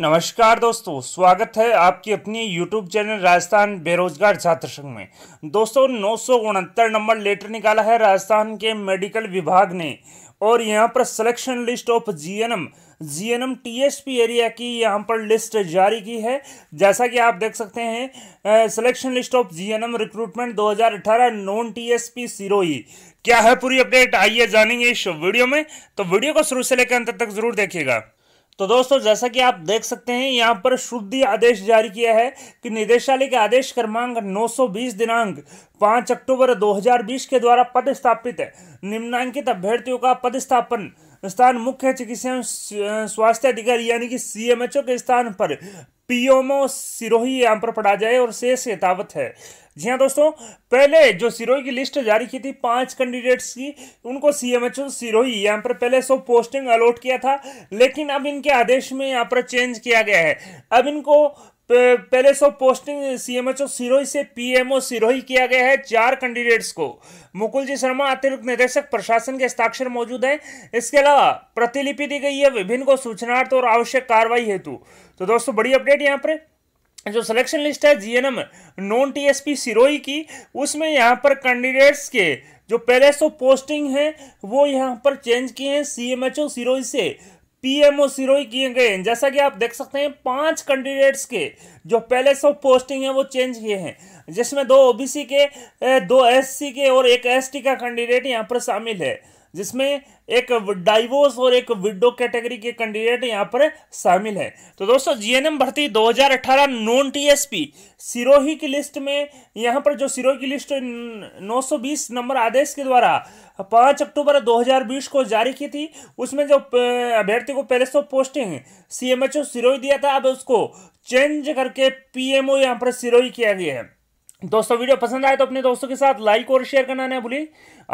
नमस्कार दोस्तों स्वागत है आपकी अपनी YouTube चैनल राजस्थान बेरोजगार छात्र संघ में दोस्तों नौ नंबर लेटर निकाला है राजस्थान के मेडिकल विभाग ने और यहाँ पर selection list of GNM GNM TSP area की यहाँ पर लिस्ट जारी की है जैसा कि आप देख सकते हैं selection list of GNM recruitment 2018 non TSP Sirohi क्या है पूरी अपडेट आइए जानेंगे इस वीडियो में तो वीडियो को शुरू से लेकर अंत तक जरूर देखिएगा तो दोस्तों जैसा कि आप देख सकते हैं यहाँ पर शुद्धि आदेश जारी किया है कि निदेशालय के आदेश क्रमांक 920 दिनांक 5 अक्टूबर 2020 के द्वारा पद स्थापित है निम्नांकित अभ्यर्थियों का पद स्थापन स्थान मुख्य चिकित्सा स्वास्थ्य अधिकारी यानी कि सीएमएचओ के स्थान पर पीओमो सिरोही यहाँ पर पढ़ा जाए और शेष यथावत है जी हाँ दोस्तों पहले जो सिरोही की लिस्ट जारी की थी पांच कैंडिडेट्स की उनको सीएमएचओ सिरोही यहाँ पर पहले सो पोस्टिंग अलॉट किया था लेकिन अब इनके आदेश में यहाँ पर चेंज किया गया है अब इनको तो पहले ऑफ पोस्टिंग सीएमएचओ सिरोही से पीएमओ सिरोही किया गया है चार कैंडिडेट्स को मुकुल जी शर्मा अतिरिक्त निदेशक प्रशासन के हस्ताक्षर मौजूद हैं इसके अलावा प्रतिलिपि दी गई है विभिन्न को सूचनार्थ और आवश्यक कार्रवाई हेतु तो दोस्तों बड़ी अपडेट यहाँ पर जो सिलेक्शन लिस्ट है जीएनएम नॉन टीएसपी सिरोही की उसमें यहाँ पर कैंडिडेट्स के जो पहले सो पोस्टिंग है वो यहाँ पर चेंज किए हैं सीएमएचओ सिरोही से पीएमओ सिरोही किए गए हैं जैसा कि आप देख सकते हैं पांच कैंडिडेट्स के जो पहले से पोस्टिंग है वो चेंज किए हैं जिसमें दो ओबीसी के दो एससी के और एक एसटी का कैंडिडेट यहाँ पर शामिल है जिसमें एक डाइवोर्स और एक विडो कैटेगरी के कैंडिडेट यहाँ पर शामिल है तो दोस्तों जीएनएम भर्ती 2018 नॉन टीएसपी सिरोही की लिस्ट में यहाँ पर जो सिरोही की लिस्ट 920 नंबर आदेश के द्वारा 5 अक्टूबर 2020 को जारी की थी उसमें जो अभ्यर्थी को पहले सौ पोस्टिंग सीएमएचओ सिरोही दिया था अब उसको चेंज करके पीएमओ यहाँ पर सिरोही किया गया है दोस्तों वीडियो पसंद आए तो अपने दोस्तों के साथ लाइक और शेयर करना ना भूलिए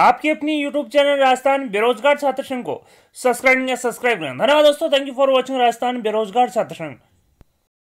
आपकी अपनी यूट्यूब चैनल राजस्थान बेरोजगार छात्र संघ को सब्सक्राइब सब्सक्राइब करें धन्यवाद दोस्तों thank you for watching Rajasthan बेरोजगार छात्र संघ